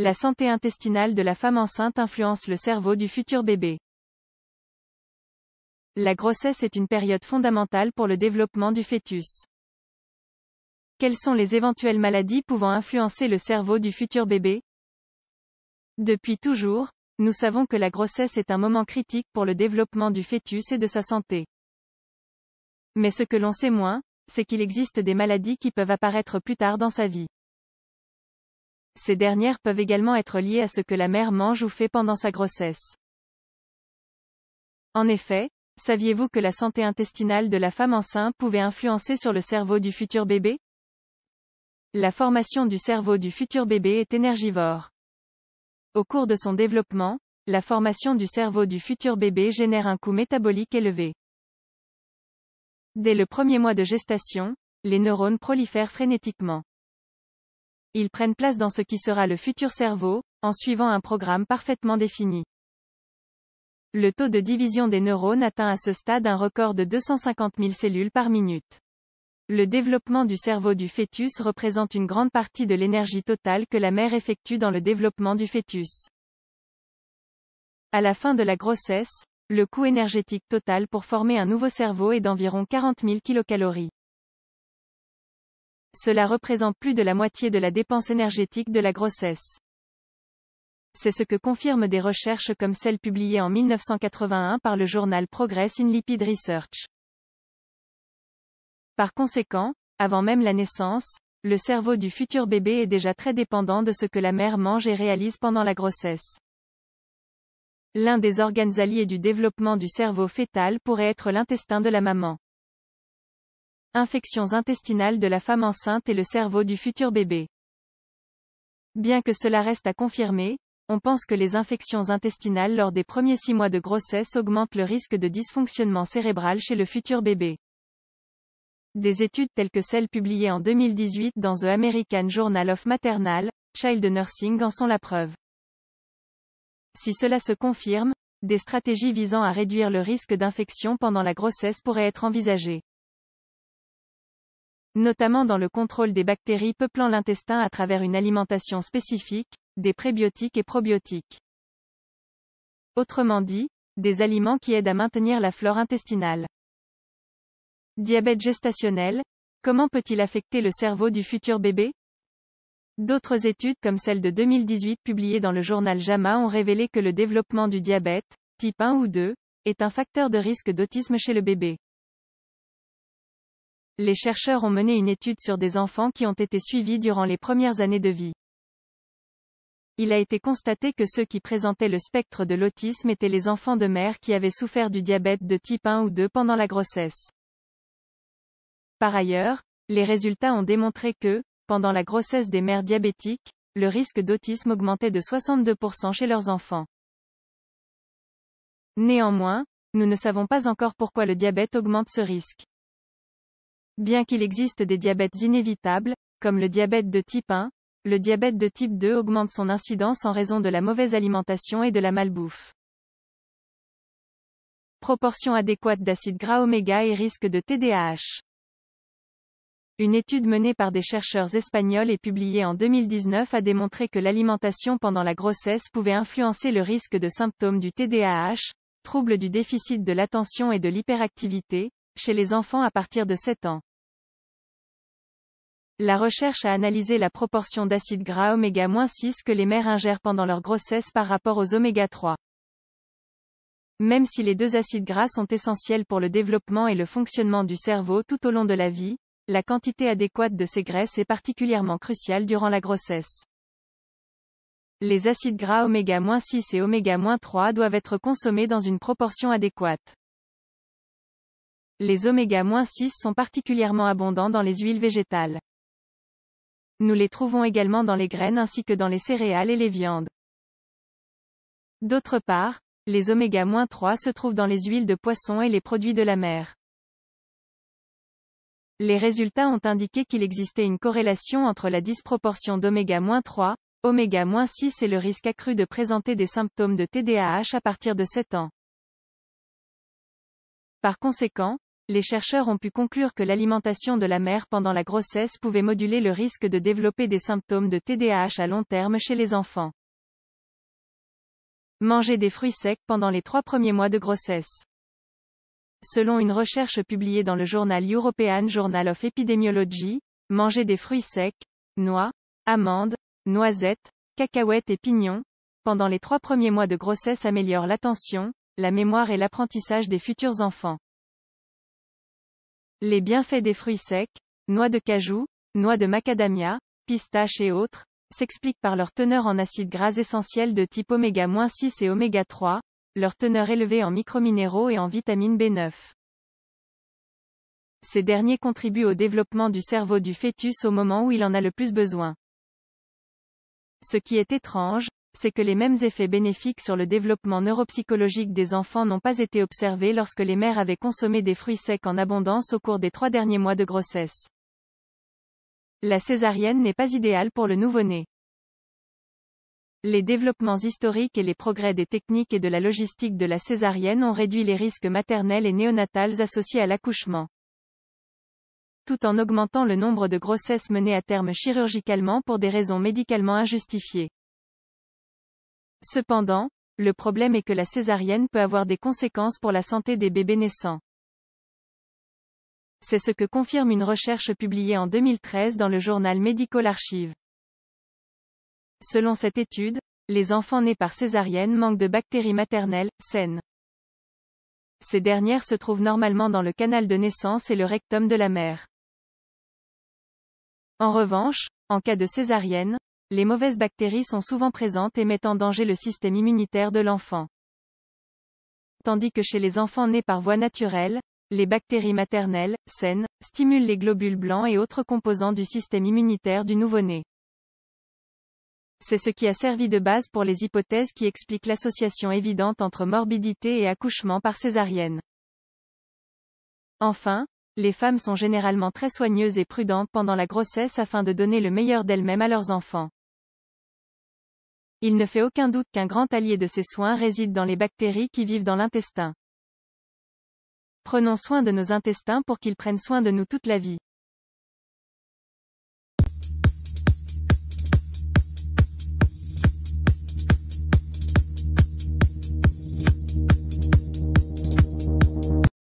La santé intestinale de la femme enceinte influence le cerveau du futur bébé. La grossesse est une période fondamentale pour le développement du fœtus. Quelles sont les éventuelles maladies pouvant influencer le cerveau du futur bébé Depuis toujours, nous savons que la grossesse est un moment critique pour le développement du fœtus et de sa santé. Mais ce que l'on sait moins, c'est qu'il existe des maladies qui peuvent apparaître plus tard dans sa vie. Ces dernières peuvent également être liées à ce que la mère mange ou fait pendant sa grossesse. En effet, saviez-vous que la santé intestinale de la femme enceinte pouvait influencer sur le cerveau du futur bébé La formation du cerveau du futur bébé est énergivore. Au cours de son développement, la formation du cerveau du futur bébé génère un coût métabolique élevé. Dès le premier mois de gestation, les neurones prolifèrent frénétiquement. Ils prennent place dans ce qui sera le futur cerveau, en suivant un programme parfaitement défini. Le taux de division des neurones atteint à ce stade un record de 250 000 cellules par minute. Le développement du cerveau du fœtus représente une grande partie de l'énergie totale que la mère effectue dans le développement du fœtus. À la fin de la grossesse, le coût énergétique total pour former un nouveau cerveau est d'environ 40 000 kcal. Cela représente plus de la moitié de la dépense énergétique de la grossesse. C'est ce que confirment des recherches comme celle publiée en 1981 par le journal Progress in Lipid Research. Par conséquent, avant même la naissance, le cerveau du futur bébé est déjà très dépendant de ce que la mère mange et réalise pendant la grossesse. L'un des organes alliés du développement du cerveau fœtal pourrait être l'intestin de la maman infections intestinales de la femme enceinte et le cerveau du futur bébé. Bien que cela reste à confirmer, on pense que les infections intestinales lors des premiers six mois de grossesse augmentent le risque de dysfonctionnement cérébral chez le futur bébé. Des études telles que celles publiées en 2018 dans The American Journal of Maternal, Child Nursing en sont la preuve. Si cela se confirme, des stratégies visant à réduire le risque d'infection pendant la grossesse pourraient être envisagées notamment dans le contrôle des bactéries peuplant l'intestin à travers une alimentation spécifique, des prébiotiques et probiotiques. Autrement dit, des aliments qui aident à maintenir la flore intestinale. Diabète gestationnel, comment peut-il affecter le cerveau du futur bébé D'autres études comme celle de 2018 publiée dans le journal JAMA ont révélé que le développement du diabète, type 1 ou 2, est un facteur de risque d'autisme chez le bébé. Les chercheurs ont mené une étude sur des enfants qui ont été suivis durant les premières années de vie. Il a été constaté que ceux qui présentaient le spectre de l'autisme étaient les enfants de mères qui avaient souffert du diabète de type 1 ou 2 pendant la grossesse. Par ailleurs, les résultats ont démontré que, pendant la grossesse des mères diabétiques, le risque d'autisme augmentait de 62% chez leurs enfants. Néanmoins, nous ne savons pas encore pourquoi le diabète augmente ce risque. Bien qu'il existe des diabètes inévitables, comme le diabète de type 1, le diabète de type 2 augmente son incidence en raison de la mauvaise alimentation et de la malbouffe. Proportion adéquate d'acide gras oméga et risque de TDAH. Une étude menée par des chercheurs espagnols et publiée en 2019 a démontré que l'alimentation pendant la grossesse pouvait influencer le risque de symptômes du TDAH, trouble du déficit de l'attention et de l'hyperactivité, chez les enfants à partir de 7 ans. La recherche a analysé la proportion d'acides gras oméga-6 que les mères ingèrent pendant leur grossesse par rapport aux oméga-3. Même si les deux acides gras sont essentiels pour le développement et le fonctionnement du cerveau tout au long de la vie, la quantité adéquate de ces graisses est particulièrement cruciale durant la grossesse. Les acides gras oméga-6 et oméga-3 doivent être consommés dans une proportion adéquate. Les oméga-6 sont particulièrement abondants dans les huiles végétales. Nous les trouvons également dans les graines ainsi que dans les céréales et les viandes. D'autre part, les oméga-3 se trouvent dans les huiles de poisson et les produits de la mer. Les résultats ont indiqué qu'il existait une corrélation entre la disproportion d'oméga-3, oméga-6 et le risque accru de présenter des symptômes de TDAH à partir de 7 ans. Par conséquent, les chercheurs ont pu conclure que l'alimentation de la mère pendant la grossesse pouvait moduler le risque de développer des symptômes de TDAH à long terme chez les enfants. Manger des fruits secs pendant les trois premiers mois de grossesse. Selon une recherche publiée dans le journal European Journal of Epidemiology, manger des fruits secs, noix, amandes, noisettes, cacahuètes et pignons, pendant les trois premiers mois de grossesse améliore l'attention, la mémoire et l'apprentissage des futurs enfants. Les bienfaits des fruits secs, noix de cajou, noix de macadamia, pistache et autres, s'expliquent par leur teneur en acides gras essentiels de type oméga-6 et oméga-3, leur teneur élevée en microminéraux et en vitamine B9. Ces derniers contribuent au développement du cerveau du fœtus au moment où il en a le plus besoin. Ce qui est étrange, c'est que les mêmes effets bénéfiques sur le développement neuropsychologique des enfants n'ont pas été observés lorsque les mères avaient consommé des fruits secs en abondance au cours des trois derniers mois de grossesse. La césarienne n'est pas idéale pour le nouveau-né. Les développements historiques et les progrès des techniques et de la logistique de la césarienne ont réduit les risques maternels et néonatals associés à l'accouchement. Tout en augmentant le nombre de grossesses menées à terme chirurgicalement pour des raisons médicalement injustifiées. Cependant, le problème est que la césarienne peut avoir des conséquences pour la santé des bébés naissants. C'est ce que confirme une recherche publiée en 2013 dans le journal Medical Archive. Selon cette étude, les enfants nés par césarienne manquent de bactéries maternelles, saines. Ces dernières se trouvent normalement dans le canal de naissance et le rectum de la mère. En revanche, en cas de césarienne, les mauvaises bactéries sont souvent présentes et mettent en danger le système immunitaire de l'enfant. Tandis que chez les enfants nés par voie naturelle, les bactéries maternelles, saines, stimulent les globules blancs et autres composants du système immunitaire du nouveau-né. C'est ce qui a servi de base pour les hypothèses qui expliquent l'association évidente entre morbidité et accouchement par césarienne. Enfin, les femmes sont généralement très soigneuses et prudentes pendant la grossesse afin de donner le meilleur d'elles-mêmes à leurs enfants. Il ne fait aucun doute qu'un grand allié de ces soins réside dans les bactéries qui vivent dans l'intestin. Prenons soin de nos intestins pour qu'ils prennent soin de nous toute la vie.